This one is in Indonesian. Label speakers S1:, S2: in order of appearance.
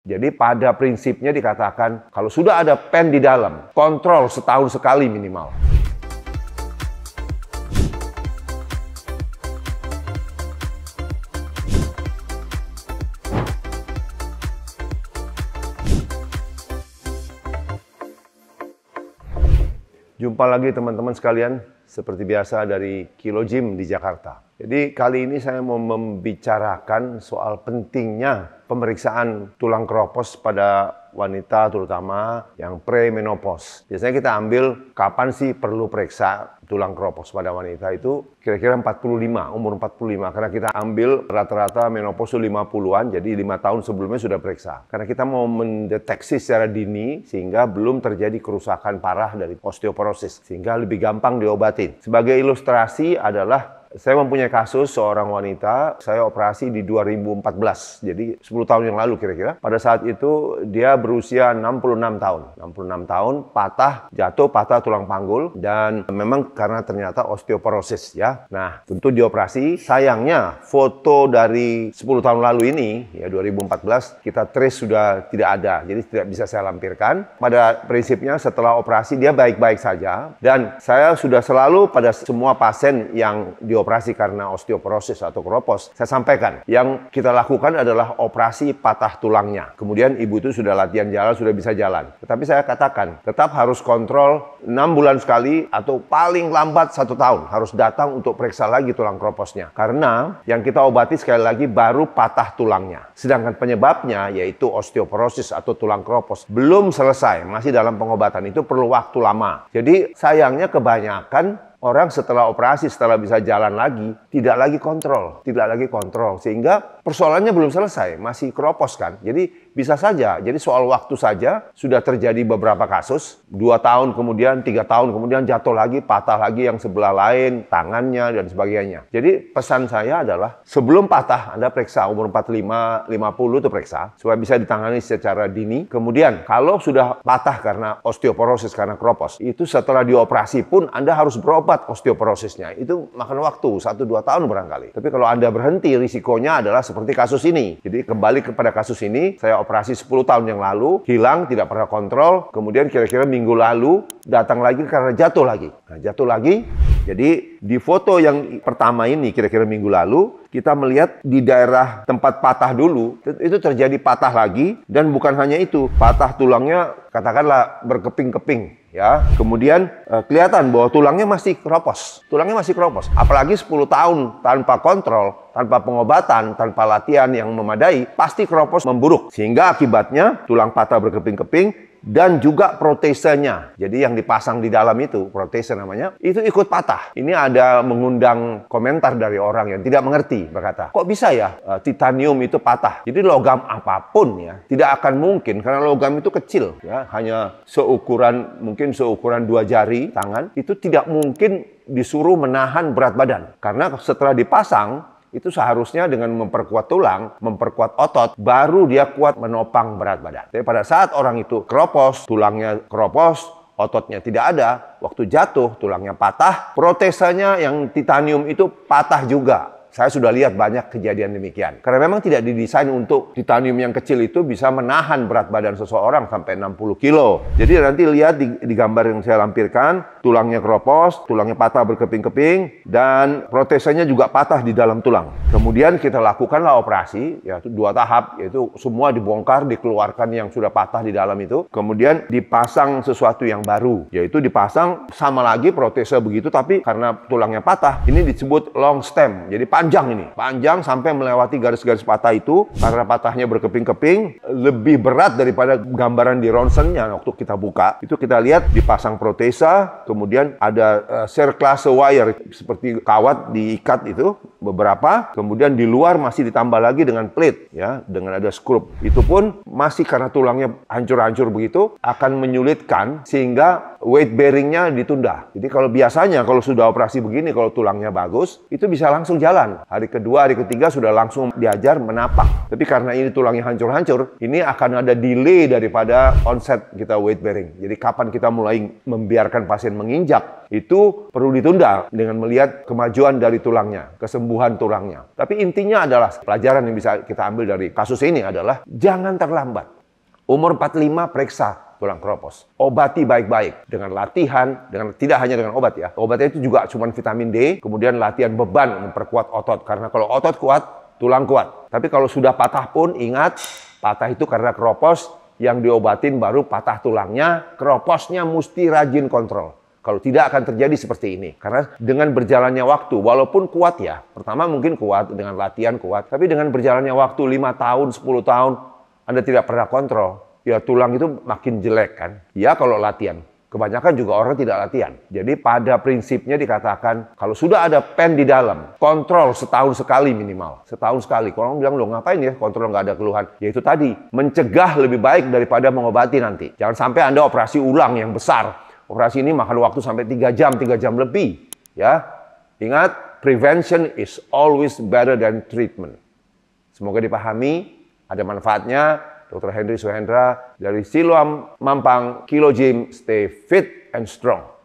S1: Jadi pada prinsipnya dikatakan kalau sudah ada pen di dalam, kontrol setahun sekali minimal. Jumpa lagi teman-teman sekalian, seperti biasa dari Kilo Gym di Jakarta. Jadi kali ini saya mau membicarakan soal pentingnya pemeriksaan tulang kropos pada wanita terutama yang premenopause. Biasanya kita ambil kapan sih perlu periksa tulang kropos pada wanita itu kira-kira 45, umur 45. Karena kita ambil rata-rata menopause 50-an, jadi lima tahun sebelumnya sudah periksa. Karena kita mau mendeteksi secara dini sehingga belum terjadi kerusakan parah dari osteoporosis. Sehingga lebih gampang diobatin. Sebagai ilustrasi adalah saya mempunyai kasus seorang wanita, saya operasi di 2014, jadi 10 tahun yang lalu kira-kira. Pada saat itu dia berusia 66 tahun. 66 tahun, patah, jatuh, patah tulang panggul, dan memang karena ternyata osteoporosis ya. Nah, tentu dioperasi. Sayangnya, foto dari 10 tahun lalu ini, ya 2014, kita trace sudah tidak ada, jadi tidak bisa saya lampirkan. Pada prinsipnya setelah operasi dia baik-baik saja, dan saya sudah selalu pada semua pasien yang di dioperasi karena osteoporosis atau keropos, saya sampaikan, yang kita lakukan adalah operasi patah tulangnya. Kemudian ibu itu sudah latihan jalan, sudah bisa jalan. Tetapi saya katakan, tetap harus kontrol 6 bulan sekali atau paling lambat satu tahun harus datang untuk periksa lagi tulang kroposnya. Karena yang kita obati sekali lagi baru patah tulangnya. Sedangkan penyebabnya yaitu osteoporosis atau tulang kropos belum selesai, masih dalam pengobatan itu perlu waktu lama. Jadi sayangnya kebanyakan Orang setelah operasi, setelah bisa jalan lagi, tidak lagi kontrol, tidak lagi kontrol. Sehingga persoalannya belum selesai, masih keropos kan. Jadi bisa saja. Jadi soal waktu saja sudah terjadi beberapa kasus. Dua tahun kemudian, tiga tahun kemudian jatuh lagi, patah lagi yang sebelah lain, tangannya, dan sebagainya. Jadi pesan saya adalah sebelum patah, Anda periksa umur 45, 50 itu periksa. Supaya bisa ditangani secara dini. Kemudian kalau sudah patah karena osteoporosis, karena kropos, itu setelah dioperasi pun Anda harus berobat osteoporosisnya. Itu makan waktu, satu dua tahun barangkali. Tapi kalau Anda berhenti, risikonya adalah seperti kasus ini. Jadi kembali kepada kasus ini, saya operasi 10 tahun yang lalu, hilang, tidak pernah kontrol, kemudian kira-kira minggu lalu datang lagi karena jatuh lagi. Nah, jatuh lagi. Jadi di foto yang pertama ini kira-kira minggu lalu, kita melihat di daerah tempat patah dulu, itu terjadi patah lagi dan bukan hanya itu, patah tulangnya katakanlah berkeping-keping ya. Kemudian eh, kelihatan bahwa tulangnya masih keropos. Tulangnya masih keropos. Apalagi 10 tahun tanpa kontrol, tanpa pengobatan, tanpa latihan yang memadai, pasti keropos memburuk. Sehingga akibatnya tulang patah berkeping-keping, dan juga protesenya. Jadi yang dipasang di dalam itu, protese namanya, itu ikut patah. Ini ada mengundang komentar dari orang yang tidak mengerti, berkata, kok bisa ya eh, titanium itu patah? Jadi logam apapun ya, tidak akan mungkin karena logam itu kecil ya, hanya seukuran mungkin seukuran dua jari tangan, itu tidak mungkin disuruh menahan berat badan. Karena setelah dipasang, itu seharusnya dengan memperkuat tulang, memperkuat otot, baru dia kuat menopang berat badan. Tapi pada saat orang itu keropos, tulangnya keropos, ototnya tidak ada, waktu jatuh tulangnya patah, protesanya yang titanium itu patah juga. Saya sudah lihat banyak kejadian demikian. Karena memang tidak didesain untuk titanium yang kecil itu bisa menahan berat badan seseorang sampai 60 kilo. Jadi nanti lihat di, di gambar yang saya lampirkan, tulangnya keropos, tulangnya patah berkeping-keping, dan protesenya juga patah di dalam tulang. Kemudian kita lakukanlah operasi, yaitu dua tahap, yaitu semua dibongkar, dikeluarkan yang sudah patah di dalam itu. Kemudian dipasang sesuatu yang baru, yaitu dipasang sama lagi protese begitu, tapi karena tulangnya patah, ini disebut long stem, jadi panjang ini. Panjang sampai melewati garis-garis patah itu, karena patahnya berkeping-keping, lebih berat daripada gambaran di ronsennya waktu kita buka. Itu kita lihat dipasang protesa, kemudian ada uh, eh, circlase wire, seperti kawat diikat itu, beberapa, kemudian di luar masih ditambah lagi dengan plate ya, dengan ada skrup. Itu pun masih karena tulangnya hancur-hancur begitu akan menyulitkan sehingga weight bearingnya ditunda. Jadi kalau biasanya kalau sudah operasi begini, kalau tulangnya bagus, itu bisa langsung jalan. Hari kedua, hari ketiga sudah langsung diajar menapak. Tapi karena ini tulangnya hancur-hancur, ini akan ada delay daripada onset kita weight bearing. Jadi kapan kita mulai membiarkan pasien menginjak, itu perlu ditunda dengan melihat kemajuan dari tulangnya, kesembuhan tulangnya. Tapi intinya adalah pelajaran yang bisa kita ambil dari kasus ini adalah jangan terlambat. Umur 45 periksa tulang kropos. Obati baik-baik dengan latihan, dengan tidak hanya dengan obat ya. Obatnya itu juga cuma vitamin D, kemudian latihan beban memperkuat otot. Karena kalau otot kuat, tulang kuat. Tapi kalau sudah patah pun ingat, patah itu karena kropos yang diobatin baru patah tulangnya, keroposnya mesti rajin kontrol. Kalau tidak akan terjadi seperti ini. Karena dengan berjalannya waktu, walaupun kuat ya, pertama mungkin kuat, dengan latihan kuat, tapi dengan berjalannya waktu 5 tahun, 10 tahun, Anda tidak pernah kontrol, ya tulang itu makin jelek kan. Ya kalau latihan. Kebanyakan juga orang tidak latihan. Jadi pada prinsipnya dikatakan kalau sudah ada pen di dalam, kontrol setahun sekali minimal. Setahun sekali. Kalau orang bilang, loh ngapain ya kontrol nggak ada keluhan? Ya itu tadi, mencegah lebih baik daripada mengobati nanti. Jangan sampai Anda operasi ulang yang besar. Operasi ini makan waktu sampai 3 jam, 3 jam lebih. Ya, Ingat, prevention is always better than treatment. Semoga dipahami, ada manfaatnya, Dr. Henry Suhendra dari Siloam, Mampang, Kilo Gym. Stay fit and strong.